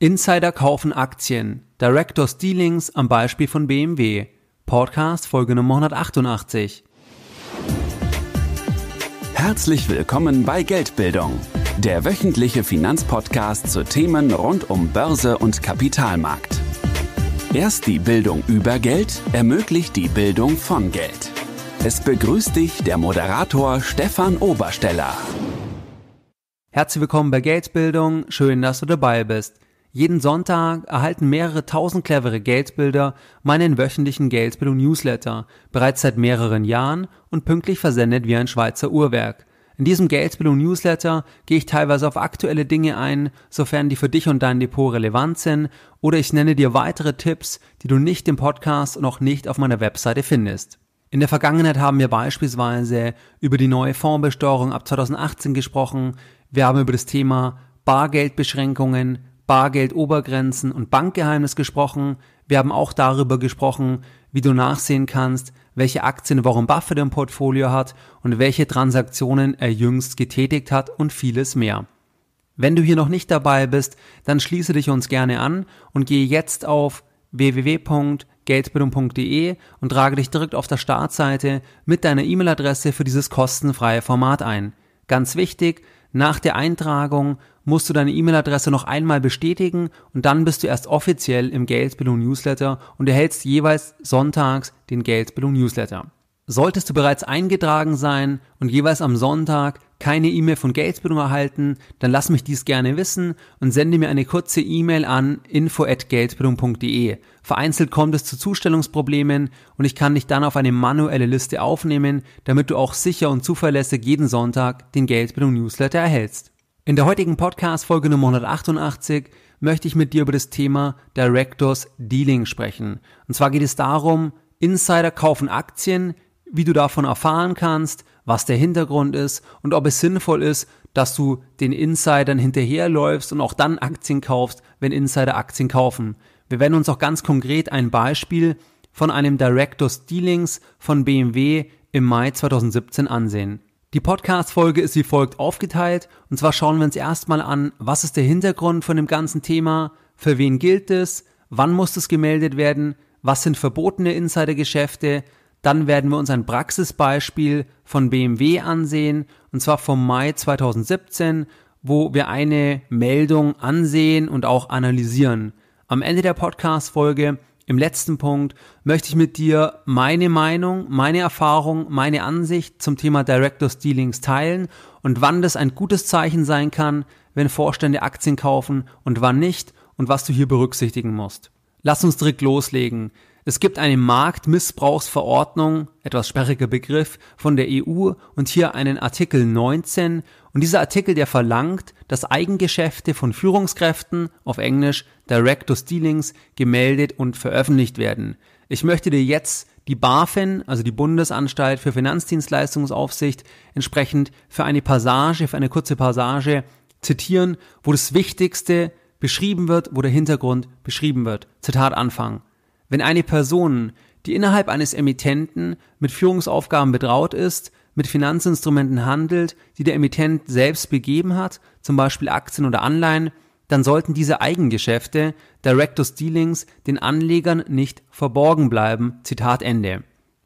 Insider kaufen Aktien. Directors Dealings am Beispiel von BMW. Podcast Folge Nummer 188. Herzlich willkommen bei Geldbildung, der wöchentliche Finanzpodcast zu Themen rund um Börse und Kapitalmarkt. Erst die Bildung über Geld ermöglicht die Bildung von Geld. Es begrüßt dich der Moderator Stefan Obersteller. Herzlich willkommen bei Geldbildung, schön, dass du dabei bist. Jeden Sonntag erhalten mehrere tausend clevere Geldbilder meinen wöchentlichen Geldbildung-Newsletter, bereits seit mehreren Jahren und pünktlich versendet wie ein Schweizer Uhrwerk. In diesem Geldbildung-Newsletter gehe ich teilweise auf aktuelle Dinge ein, sofern die für dich und dein Depot relevant sind, oder ich nenne dir weitere Tipps, die du nicht im Podcast und auch nicht auf meiner Webseite findest. In der Vergangenheit haben wir beispielsweise über die neue Fondsbesteuerung ab 2018 gesprochen, wir haben über das Thema Bargeldbeschränkungen, Bargeldobergrenzen und Bankgeheimnis gesprochen. Wir haben auch darüber gesprochen, wie du nachsehen kannst, welche Aktien Warren Buffett im Portfolio hat und welche Transaktionen er jüngst getätigt hat und vieles mehr. Wenn du hier noch nicht dabei bist, dann schließe dich uns gerne an und gehe jetzt auf www.geldbildung.de und trage dich direkt auf der Startseite mit deiner E-Mail-Adresse für dieses kostenfreie Format ein. Ganz wichtig, nach der Eintragung musst du deine E-Mail-Adresse noch einmal bestätigen und dann bist du erst offiziell im Geldbildung Newsletter und erhältst jeweils sonntags den Geldbildung Newsletter. Solltest du bereits eingetragen sein und jeweils am Sonntag keine E-Mail von Geldbildung erhalten, dann lass mich dies gerne wissen und sende mir eine kurze E-Mail an info@geldbildung.de. Vereinzelt kommt es zu Zustellungsproblemen und ich kann dich dann auf eine manuelle Liste aufnehmen, damit du auch sicher und zuverlässig jeden Sonntag den Geldbildung Newsletter erhältst. In der heutigen Podcast-Folge Nummer 188 möchte ich mit dir über das Thema Directors Dealing sprechen. Und zwar geht es darum, Insider kaufen Aktien, wie du davon erfahren kannst, was der Hintergrund ist und ob es sinnvoll ist, dass du den Insidern hinterherläufst und auch dann Aktien kaufst, wenn Insider Aktien kaufen. Wir werden uns auch ganz konkret ein Beispiel von einem Directors Dealings von BMW im Mai 2017 ansehen. Die Podcast-Folge ist wie folgt aufgeteilt. Und zwar schauen wir uns erstmal an, was ist der Hintergrund von dem ganzen Thema, für wen gilt es, wann muss es gemeldet werden, was sind verbotene Insidergeschäfte. Dann werden wir uns ein Praxisbeispiel von BMW ansehen, und zwar vom Mai 2017, wo wir eine Meldung ansehen und auch analysieren. Am Ende der Podcast-Folge im letzten Punkt möchte ich mit dir meine Meinung, meine Erfahrung, meine Ansicht zum Thema Directors Dealings teilen und wann das ein gutes Zeichen sein kann, wenn Vorstände Aktien kaufen und wann nicht und was du hier berücksichtigen musst. Lass uns direkt loslegen. Es gibt eine Marktmissbrauchsverordnung, etwas sperriger Begriff, von der EU und hier einen Artikel 19 und dieser Artikel, der verlangt, dass Eigengeschäfte von Führungskräften auf Englisch Director to Stealings gemeldet und veröffentlicht werden. Ich möchte dir jetzt die BaFin, also die Bundesanstalt für Finanzdienstleistungsaufsicht, entsprechend für eine Passage, für eine kurze Passage zitieren, wo das Wichtigste beschrieben wird, wo der Hintergrund beschrieben wird. Zitat Anfang. Wenn eine Person, die innerhalb eines Emittenten mit Führungsaufgaben betraut ist, mit Finanzinstrumenten handelt, die der Emittent selbst begeben hat, zum Beispiel Aktien oder Anleihen, dann sollten diese Eigengeschäfte, Directors Dealings, den Anlegern nicht verborgen bleiben. Zitat Ende.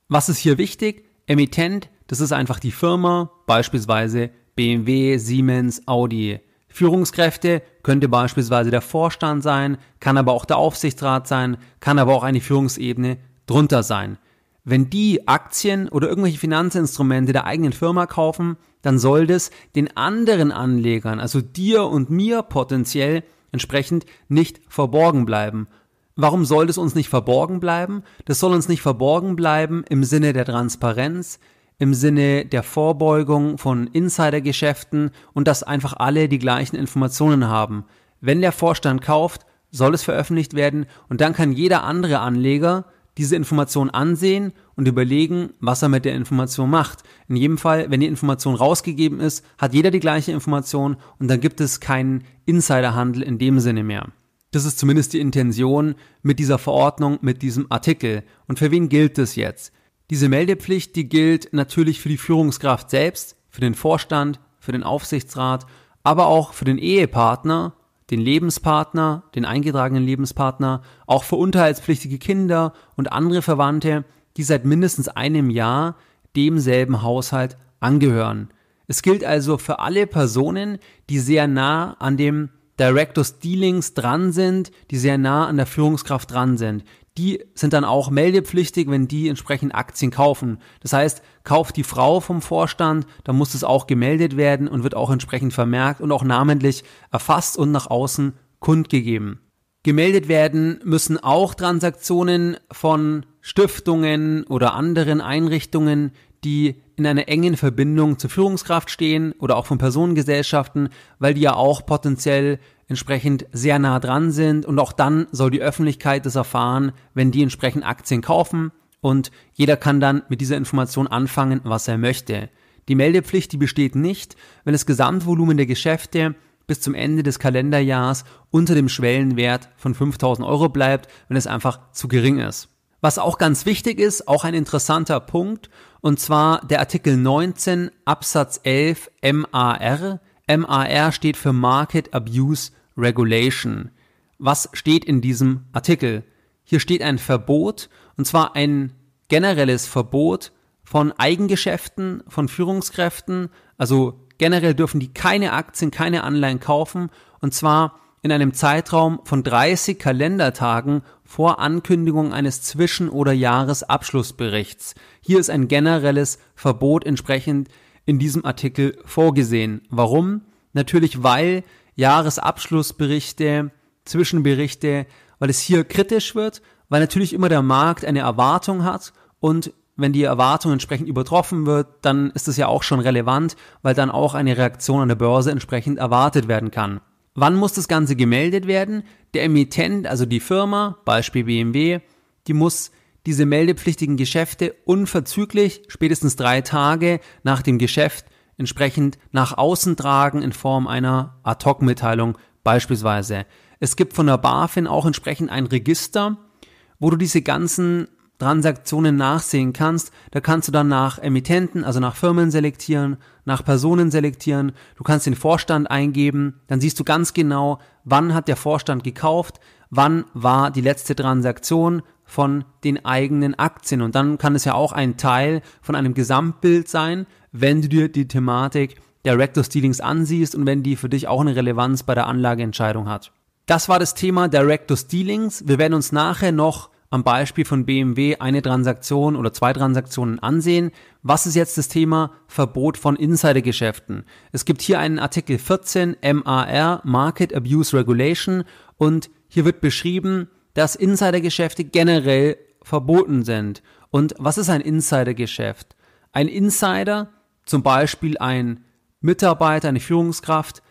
Was ist hier wichtig? Emittent, das ist einfach die Firma, beispielsweise BMW, Siemens, Audi. Führungskräfte könnte beispielsweise der Vorstand sein, kann aber auch der Aufsichtsrat sein, kann aber auch eine Führungsebene drunter sein. Wenn die Aktien oder irgendwelche Finanzinstrumente der eigenen Firma kaufen, dann soll das den anderen Anlegern, also dir und mir potenziell entsprechend nicht verborgen bleiben. Warum soll das uns nicht verborgen bleiben? Das soll uns nicht verborgen bleiben im Sinne der Transparenz, im Sinne der Vorbeugung von Insidergeschäften und dass einfach alle die gleichen Informationen haben. Wenn der Vorstand kauft, soll es veröffentlicht werden und dann kann jeder andere Anleger diese Information ansehen und überlegen, was er mit der Information macht. In jedem Fall, wenn die Information rausgegeben ist, hat jeder die gleiche Information und dann gibt es keinen Insiderhandel in dem Sinne mehr. Das ist zumindest die Intention mit dieser Verordnung, mit diesem Artikel. Und für wen gilt das jetzt? Diese Meldepflicht, die gilt natürlich für die Führungskraft selbst, für den Vorstand, für den Aufsichtsrat, aber auch für den Ehepartner den Lebenspartner, den eingetragenen Lebenspartner, auch für unterhaltspflichtige Kinder und andere Verwandte, die seit mindestens einem Jahr demselben Haushalt angehören. Es gilt also für alle Personen, die sehr nah an dem Directors Dealings dran sind, die sehr nah an der Führungskraft dran sind, die sind dann auch meldepflichtig, wenn die entsprechend Aktien kaufen. Das heißt, kauft die Frau vom Vorstand, dann muss es auch gemeldet werden und wird auch entsprechend vermerkt und auch namentlich erfasst und nach außen kundgegeben. Gemeldet werden müssen auch Transaktionen von Stiftungen oder anderen Einrichtungen, die in einer engen Verbindung zur Führungskraft stehen oder auch von Personengesellschaften, weil die ja auch potenziell entsprechend sehr nah dran sind und auch dann soll die Öffentlichkeit das erfahren, wenn die entsprechend Aktien kaufen und jeder kann dann mit dieser Information anfangen, was er möchte. Die Meldepflicht, die besteht nicht, wenn das Gesamtvolumen der Geschäfte bis zum Ende des Kalenderjahres unter dem Schwellenwert von 5000 Euro bleibt, wenn es einfach zu gering ist. Was auch ganz wichtig ist, auch ein interessanter Punkt, und zwar der Artikel 19 Absatz 11 MAR. MAR steht für Market Abuse Regulation. Was steht in diesem Artikel? Hier steht ein Verbot, und zwar ein generelles Verbot von Eigengeschäften, von Führungskräften. Also generell dürfen die keine Aktien, keine Anleihen kaufen, und zwar in einem Zeitraum von 30 Kalendertagen vor Ankündigung eines Zwischen- oder Jahresabschlussberichts. Hier ist ein generelles Verbot entsprechend in diesem Artikel vorgesehen. Warum? Natürlich, weil Jahresabschlussberichte, Zwischenberichte, weil es hier kritisch wird, weil natürlich immer der Markt eine Erwartung hat und wenn die Erwartung entsprechend übertroffen wird, dann ist es ja auch schon relevant, weil dann auch eine Reaktion an der Börse entsprechend erwartet werden kann. Wann muss das Ganze gemeldet werden? Der Emittent, also die Firma, Beispiel BMW, die muss diese meldepflichtigen Geschäfte unverzüglich, spätestens drei Tage nach dem Geschäft, entsprechend nach außen tragen in Form einer Ad-Hoc-Mitteilung beispielsweise. Es gibt von der BaFin auch entsprechend ein Register, wo du diese ganzen Transaktionen nachsehen kannst. Da kannst du dann nach Emittenten, also nach Firmen selektieren, nach Personen selektieren. Du kannst den Vorstand eingeben. Dann siehst du ganz genau, wann hat der Vorstand gekauft, wann war die letzte Transaktion von den eigenen Aktien. Und dann kann es ja auch ein Teil von einem Gesamtbild sein, wenn du dir die Thematik Director Reckless ansiehst und wenn die für dich auch eine Relevanz bei der Anlageentscheidung hat. Das war das Thema Director Reckless Wir werden uns nachher noch am Beispiel von BMW eine Transaktion oder zwei Transaktionen ansehen. Was ist jetzt das Thema Verbot von Insidergeschäften? Es gibt hier einen Artikel 14 MAR Market Abuse Regulation und hier wird beschrieben, dass Insidergeschäfte generell verboten sind. Und was ist ein Insidergeschäft? Ein Insider zum Beispiel ein Mitarbeiter, eine Führungskraft,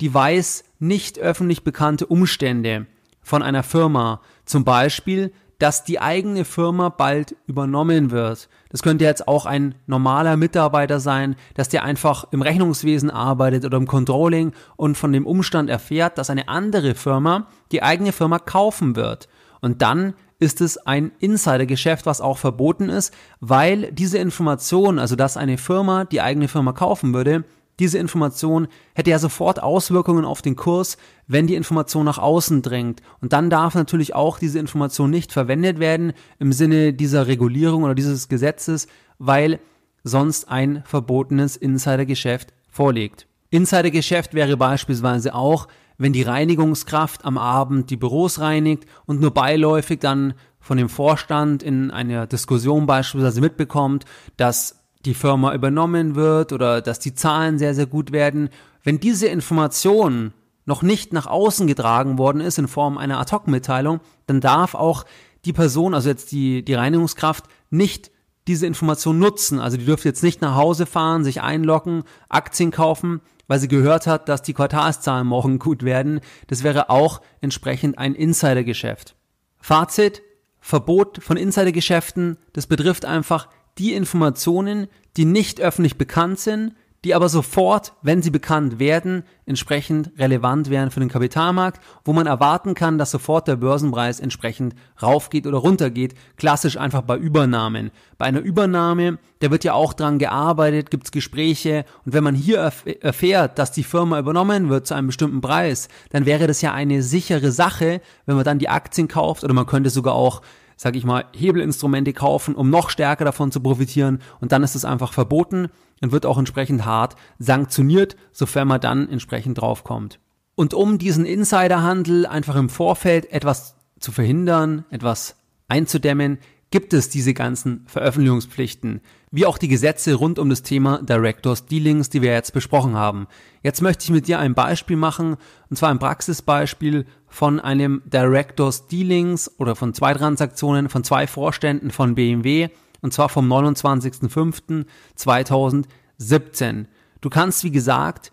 die weiß nicht öffentlich bekannte Umstände von einer Firma. Zum Beispiel, dass die eigene Firma bald übernommen wird. Das könnte jetzt auch ein normaler Mitarbeiter sein, dass der einfach im Rechnungswesen arbeitet oder im Controlling und von dem Umstand erfährt, dass eine andere Firma die eigene Firma kaufen wird. Und dann ist es ein Insidergeschäft, was auch verboten ist, weil diese Information, also dass eine Firma die eigene Firma kaufen würde, diese Information hätte ja sofort Auswirkungen auf den Kurs, wenn die Information nach außen drängt. Und dann darf natürlich auch diese Information nicht verwendet werden im Sinne dieser Regulierung oder dieses Gesetzes, weil sonst ein verbotenes Insidergeschäft vorliegt. Insidergeschäft wäre beispielsweise auch, wenn die Reinigungskraft am Abend die Büros reinigt und nur beiläufig dann von dem Vorstand in einer Diskussion beispielsweise mitbekommt, dass die Firma übernommen wird oder dass die Zahlen sehr, sehr gut werden. Wenn diese Information noch nicht nach außen getragen worden ist in Form einer Ad-Hoc-Mitteilung, dann darf auch die Person, also jetzt die, die Reinigungskraft, nicht diese Information nutzen. Also die dürfte jetzt nicht nach Hause fahren, sich einloggen, Aktien kaufen weil sie gehört hat, dass die Quartalszahlen morgen gut werden. Das wäre auch entsprechend ein Insidergeschäft. Fazit, Verbot von Insidergeschäften, das betrifft einfach die Informationen, die nicht öffentlich bekannt sind, die aber sofort, wenn sie bekannt werden, entsprechend relevant wären für den Kapitalmarkt, wo man erwarten kann, dass sofort der Börsenpreis entsprechend raufgeht oder runtergeht, klassisch einfach bei Übernahmen. Bei einer Übernahme, da wird ja auch dran gearbeitet, gibt's Gespräche und wenn man hier erf erfährt, dass die Firma übernommen wird zu einem bestimmten Preis, dann wäre das ja eine sichere Sache, wenn man dann die Aktien kauft oder man könnte sogar auch sag ich mal, Hebelinstrumente kaufen, um noch stärker davon zu profitieren. Und dann ist es einfach verboten und wird auch entsprechend hart sanktioniert, sofern man dann entsprechend draufkommt. Und um diesen Insiderhandel einfach im Vorfeld etwas zu verhindern, etwas einzudämmen, gibt es diese ganzen Veröffentlichungspflichten, wie auch die Gesetze rund um das Thema Directors Dealings, die wir jetzt besprochen haben. Jetzt möchte ich mit dir ein Beispiel machen, und zwar ein Praxisbeispiel, von einem Director's Dealings oder von zwei Transaktionen von zwei Vorständen von BMW und zwar vom 29.05.2017. Du kannst, wie gesagt,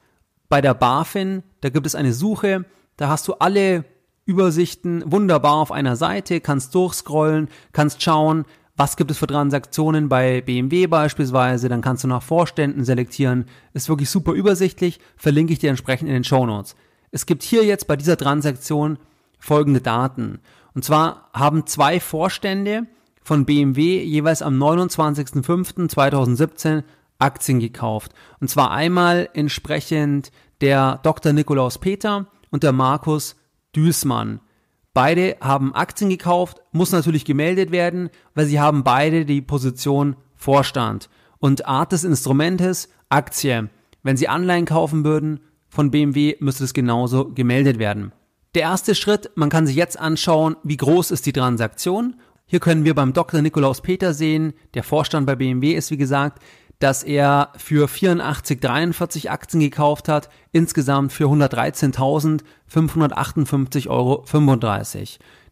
bei der BaFin, da gibt es eine Suche, da hast du alle Übersichten wunderbar auf einer Seite, kannst durchscrollen, kannst schauen, was gibt es für Transaktionen bei BMW beispielsweise, dann kannst du nach Vorständen selektieren, ist wirklich super übersichtlich, verlinke ich dir entsprechend in den Show Notes es gibt hier jetzt bei dieser Transaktion folgende Daten. Und zwar haben zwei Vorstände von BMW jeweils am 29.05.2017 Aktien gekauft. Und zwar einmal entsprechend der Dr. Nikolaus Peter und der Markus Düßmann. Beide haben Aktien gekauft, muss natürlich gemeldet werden, weil sie haben beide die Position Vorstand. Und Art des Instrumentes Aktie. Wenn sie Anleihen kaufen würden, von BMW müsste es genauso gemeldet werden. Der erste Schritt, man kann sich jetzt anschauen, wie groß ist die Transaktion. Hier können wir beim Dr. Nikolaus Peter sehen, der Vorstand bei BMW ist wie gesagt, dass er für 84,43 Aktien gekauft hat, insgesamt für 113.558,35 Euro.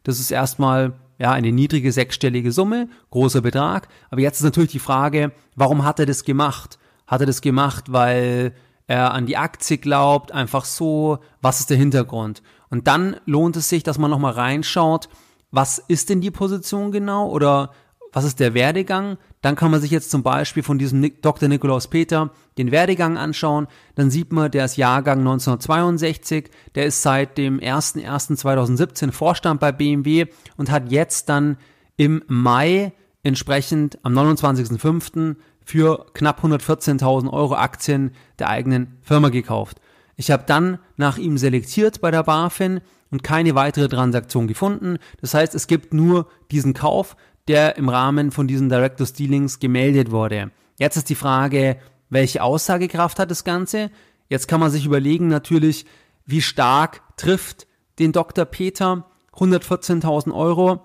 Das ist erstmal ja, eine niedrige sechsstellige Summe, großer Betrag. Aber jetzt ist natürlich die Frage, warum hat er das gemacht? Hat er das gemacht, weil er äh, an die Aktie glaubt, einfach so, was ist der Hintergrund. Und dann lohnt es sich, dass man nochmal reinschaut, was ist denn die Position genau oder was ist der Werdegang? Dann kann man sich jetzt zum Beispiel von diesem Dr. Nikolaus Peter den Werdegang anschauen. Dann sieht man, der ist Jahrgang 1962, der ist seit dem 01.01.2017 Vorstand bei BMW und hat jetzt dann im Mai entsprechend am 29.05 für knapp 114.000 Euro Aktien der eigenen Firma gekauft. Ich habe dann nach ihm selektiert bei der BaFin und keine weitere Transaktion gefunden. Das heißt, es gibt nur diesen Kauf, der im Rahmen von diesen Directors Dealings gemeldet wurde. Jetzt ist die Frage, welche Aussagekraft hat das Ganze? Jetzt kann man sich überlegen natürlich, wie stark trifft den Dr. Peter 114.000 Euro.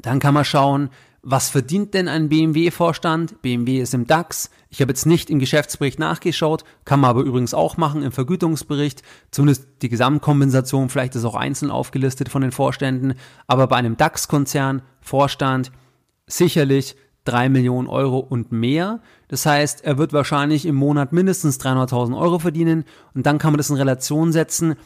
Dann kann man schauen, was verdient denn ein BMW-Vorstand? BMW ist im DAX. Ich habe jetzt nicht im Geschäftsbericht nachgeschaut, kann man aber übrigens auch machen im Vergütungsbericht. Zumindest die Gesamtkompensation, vielleicht ist auch einzeln aufgelistet von den Vorständen. Aber bei einem DAX-Konzern, Vorstand, sicherlich 3 Millionen Euro und mehr. Das heißt, er wird wahrscheinlich im Monat mindestens 300.000 Euro verdienen. Und dann kann man das in Relation setzen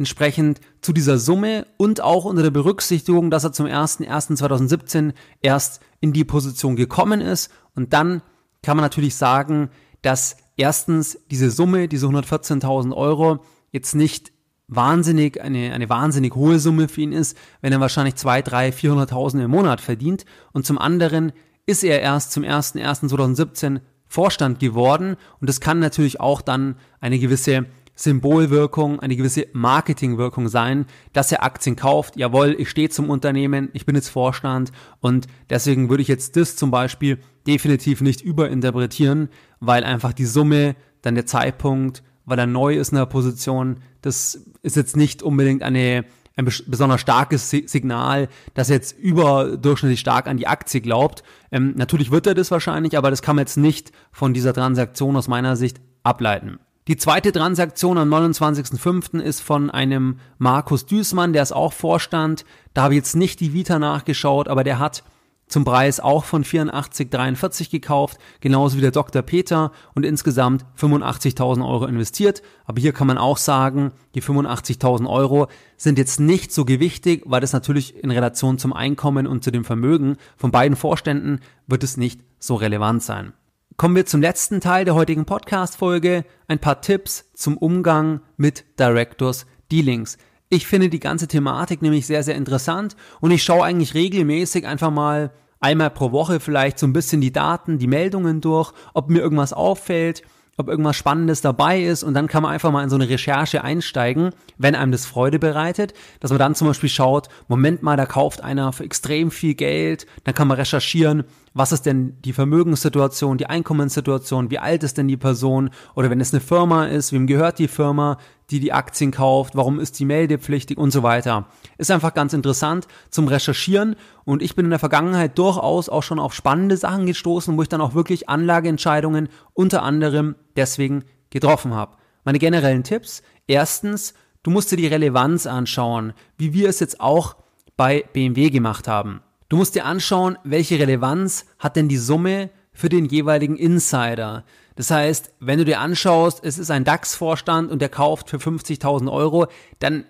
entsprechend zu dieser Summe und auch unter der Berücksichtigung, dass er zum 01.01.2017 erst in die Position gekommen ist. Und dann kann man natürlich sagen, dass erstens diese Summe, diese 114.000 Euro, jetzt nicht wahnsinnig, eine, eine wahnsinnig hohe Summe für ihn ist, wenn er wahrscheinlich 2, 3, 400.000 im Monat verdient. Und zum anderen ist er erst zum 01.01.2017 Vorstand geworden und das kann natürlich auch dann eine gewisse Symbolwirkung, eine gewisse Marketingwirkung sein, dass er Aktien kauft. Jawohl, ich stehe zum Unternehmen, ich bin jetzt Vorstand und deswegen würde ich jetzt das zum Beispiel definitiv nicht überinterpretieren, weil einfach die Summe, dann der Zeitpunkt, weil er neu ist in der Position, das ist jetzt nicht unbedingt eine, ein besonders starkes Signal, dass er jetzt überdurchschnittlich stark an die Aktie glaubt. Ähm, natürlich wird er das wahrscheinlich, aber das kann man jetzt nicht von dieser Transaktion aus meiner Sicht ableiten. Die zweite Transaktion am 29.05. ist von einem Markus Düßmann, der ist auch Vorstand. Da habe ich jetzt nicht die Vita nachgeschaut, aber der hat zum Preis auch von 84,43 gekauft, genauso wie der Dr. Peter und insgesamt 85.000 Euro investiert. Aber hier kann man auch sagen, die 85.000 Euro sind jetzt nicht so gewichtig, weil das natürlich in Relation zum Einkommen und zu dem Vermögen von beiden Vorständen wird es nicht so relevant sein kommen wir zum letzten Teil der heutigen Podcast-Folge. Ein paar Tipps zum Umgang mit Directors Dealings. Ich finde die ganze Thematik nämlich sehr, sehr interessant und ich schaue eigentlich regelmäßig einfach mal einmal pro Woche vielleicht so ein bisschen die Daten, die Meldungen durch, ob mir irgendwas auffällt, ob irgendwas Spannendes dabei ist und dann kann man einfach mal in so eine Recherche einsteigen, wenn einem das Freude bereitet, dass man dann zum Beispiel schaut, Moment mal, da kauft einer für extrem viel Geld, dann kann man recherchieren, was ist denn die Vermögenssituation, die Einkommenssituation, wie alt ist denn die Person oder wenn es eine Firma ist, wem gehört die Firma, die die Aktien kauft, warum ist die meldepflichtig und so weiter. Ist einfach ganz interessant zum Recherchieren und ich bin in der Vergangenheit durchaus auch schon auf spannende Sachen gestoßen, wo ich dann auch wirklich Anlageentscheidungen unter anderem deswegen getroffen habe. Meine generellen Tipps. Erstens, du musst dir die Relevanz anschauen, wie wir es jetzt auch bei BMW gemacht haben. Du musst dir anschauen, welche Relevanz hat denn die Summe für den jeweiligen Insider. Das heißt, wenn du dir anschaust, es ist ein DAX-Vorstand und der kauft für 50.000 Euro, dann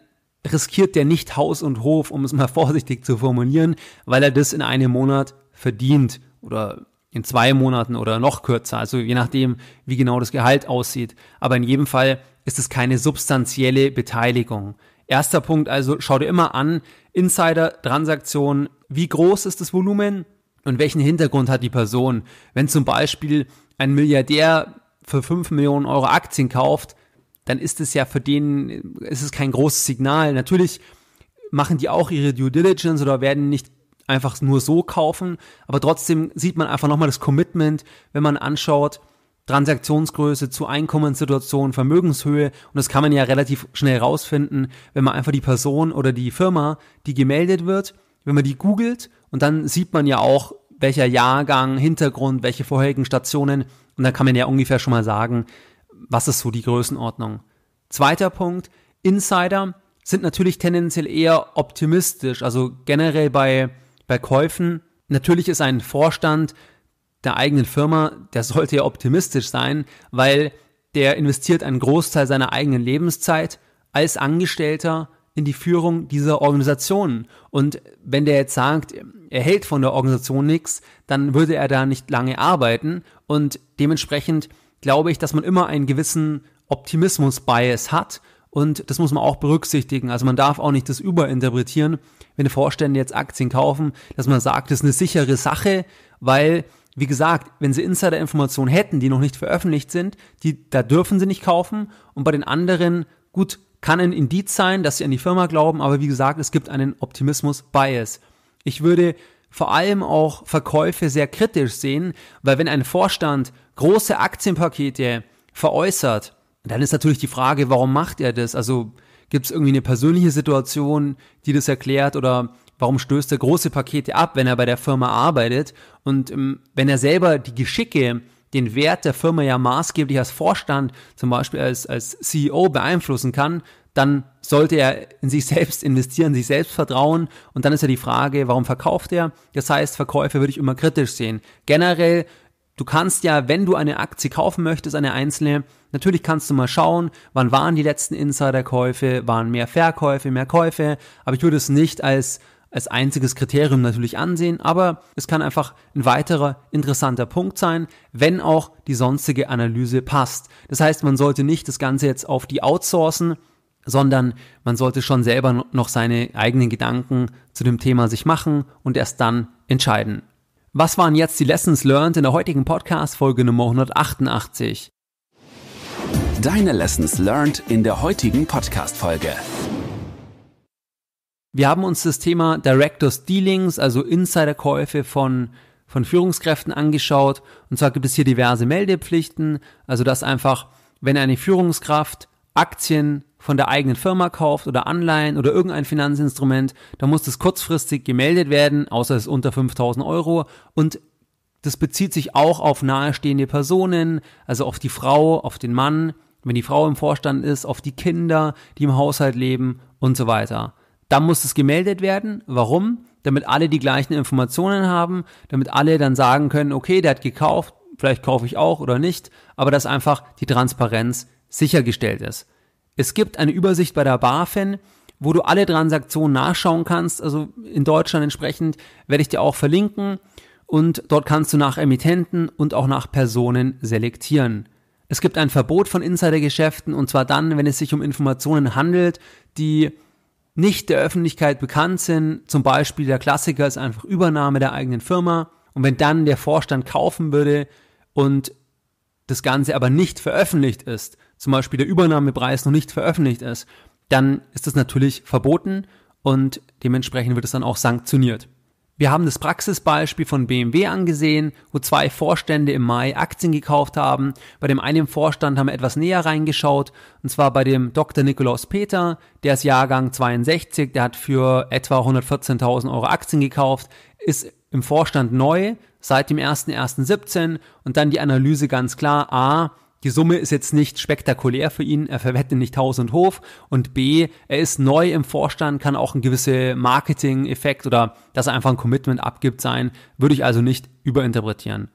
riskiert der nicht Haus und Hof, um es mal vorsichtig zu formulieren, weil er das in einem Monat verdient oder in zwei Monaten oder noch kürzer, also je nachdem, wie genau das Gehalt aussieht. Aber in jedem Fall ist es keine substanzielle Beteiligung. Erster Punkt also, schau dir immer an, Insider-Transaktionen wie groß ist das Volumen und welchen Hintergrund hat die Person. Wenn zum Beispiel ein Milliardär für 5 Millionen Euro Aktien kauft, dann ist es ja für den, ist es kein großes Signal. Natürlich machen die auch ihre Due Diligence oder werden nicht einfach nur so kaufen, aber trotzdem sieht man einfach nochmal das Commitment, wenn man anschaut, Transaktionsgröße zu Einkommenssituation, Vermögenshöhe und das kann man ja relativ schnell rausfinden, wenn man einfach die Person oder die Firma, die gemeldet wird, wenn man die googelt und dann sieht man ja auch, welcher Jahrgang, Hintergrund, welche vorherigen Stationen und dann kann man ja ungefähr schon mal sagen, was ist so die Größenordnung. Zweiter Punkt, Insider sind natürlich tendenziell eher optimistisch, also generell bei, bei Käufen. Natürlich ist ein Vorstand der eigenen Firma, der sollte ja optimistisch sein, weil der investiert einen Großteil seiner eigenen Lebenszeit als Angestellter in die Führung dieser Organisationen. Und wenn der jetzt sagt, er hält von der Organisation nichts, dann würde er da nicht lange arbeiten. Und dementsprechend glaube ich, dass man immer einen gewissen Optimismus-Bias hat. Und das muss man auch berücksichtigen. Also man darf auch nicht das überinterpretieren, wenn Vorstände jetzt Aktien kaufen, dass man sagt, das ist eine sichere Sache, weil wie gesagt, wenn sie Insider-Informationen hätten, die noch nicht veröffentlicht sind, die, da dürfen sie nicht kaufen. Und bei den anderen, gut, kann ein Indiz sein, dass sie an die Firma glauben, aber wie gesagt, es gibt einen Optimismus-Bias. Ich würde vor allem auch Verkäufe sehr kritisch sehen, weil wenn ein Vorstand große Aktienpakete veräußert, dann ist natürlich die Frage, warum macht er das? Also gibt es irgendwie eine persönliche Situation, die das erklärt oder warum stößt er große Pakete ab, wenn er bei der Firma arbeitet und ähm, wenn er selber die Geschicke den Wert der Firma ja maßgeblich als Vorstand, zum Beispiel als, als CEO beeinflussen kann, dann sollte er in sich selbst investieren, sich selbst vertrauen. Und dann ist ja die Frage, warum verkauft er? Das heißt, Verkäufe würde ich immer kritisch sehen. Generell, du kannst ja, wenn du eine Aktie kaufen möchtest, eine einzelne, natürlich kannst du mal schauen, wann waren die letzten Insiderkäufe, waren mehr Verkäufe, mehr Käufe. Aber ich würde es nicht als als einziges Kriterium natürlich ansehen, aber es kann einfach ein weiterer interessanter Punkt sein, wenn auch die sonstige Analyse passt. Das heißt, man sollte nicht das Ganze jetzt auf die outsourcen, sondern man sollte schon selber noch seine eigenen Gedanken zu dem Thema sich machen und erst dann entscheiden. Was waren jetzt die Lessons learned in der heutigen Podcast Folge Nummer 188? Deine Lessons learned in der heutigen Podcast Folge. Wir haben uns das Thema Directors Dealings, also Insiderkäufe von von Führungskräften angeschaut. Und zwar gibt es hier diverse Meldepflichten, also dass einfach, wenn eine Führungskraft Aktien von der eigenen Firma kauft oder Anleihen oder irgendein Finanzinstrument, dann muss das kurzfristig gemeldet werden, außer es ist unter 5000 Euro. Und das bezieht sich auch auf nahestehende Personen, also auf die Frau, auf den Mann, wenn die Frau im Vorstand ist, auf die Kinder, die im Haushalt leben und so weiter dann muss es gemeldet werden. Warum? Damit alle die gleichen Informationen haben, damit alle dann sagen können, okay, der hat gekauft, vielleicht kaufe ich auch oder nicht, aber dass einfach die Transparenz sichergestellt ist. Es gibt eine Übersicht bei der BaFin, wo du alle Transaktionen nachschauen kannst, also in Deutschland entsprechend, werde ich dir auch verlinken und dort kannst du nach Emittenten und auch nach Personen selektieren. Es gibt ein Verbot von Insidergeschäften und zwar dann, wenn es sich um Informationen handelt, die nicht der Öffentlichkeit bekannt sind. Zum Beispiel der Klassiker ist einfach Übernahme der eigenen Firma. Und wenn dann der Vorstand kaufen würde und das Ganze aber nicht veröffentlicht ist, zum Beispiel der Übernahmepreis noch nicht veröffentlicht ist, dann ist das natürlich verboten und dementsprechend wird es dann auch sanktioniert. Wir haben das Praxisbeispiel von BMW angesehen, wo zwei Vorstände im Mai Aktien gekauft haben. Bei dem einen Vorstand haben wir etwas näher reingeschaut, und zwar bei dem Dr. Nikolaus Peter, der ist Jahrgang 62, der hat für etwa 114.000 Euro Aktien gekauft, ist im Vorstand neu seit dem 01.01.17 und dann die Analyse ganz klar, a, die Summe ist jetzt nicht spektakulär für ihn, er verwettet nicht Haus und Hof und B, er ist neu im Vorstand, kann auch ein gewisser Marketing-Effekt oder dass er einfach ein Commitment abgibt sein, würde ich also nicht überinterpretieren.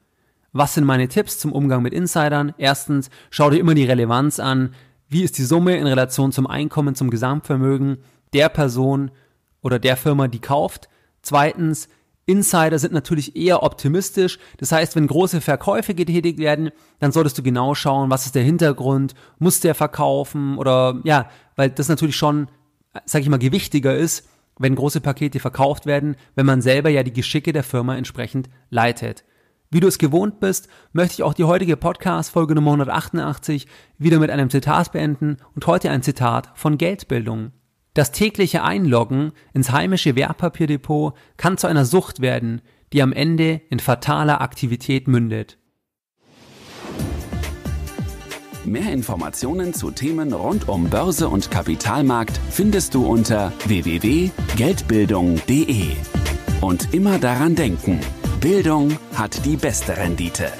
Was sind meine Tipps zum Umgang mit Insidern? Erstens, schau dir immer die Relevanz an. Wie ist die Summe in Relation zum Einkommen, zum Gesamtvermögen der Person oder der Firma, die kauft? Zweitens, Insider sind natürlich eher optimistisch. Das heißt, wenn große Verkäufe getätigt werden, dann solltest du genau schauen, was ist der Hintergrund, muss der verkaufen oder ja, weil das natürlich schon, sag ich mal, gewichtiger ist, wenn große Pakete verkauft werden, wenn man selber ja die Geschicke der Firma entsprechend leitet. Wie du es gewohnt bist, möchte ich auch die heutige Podcast-Folge Nummer 188 wieder mit einem Zitat beenden und heute ein Zitat von Geldbildung. Das tägliche Einloggen ins heimische Wertpapierdepot kann zu einer Sucht werden, die am Ende in fataler Aktivität mündet. Mehr Informationen zu Themen rund um Börse und Kapitalmarkt findest du unter www.geldbildung.de. Und immer daran denken, Bildung hat die beste Rendite.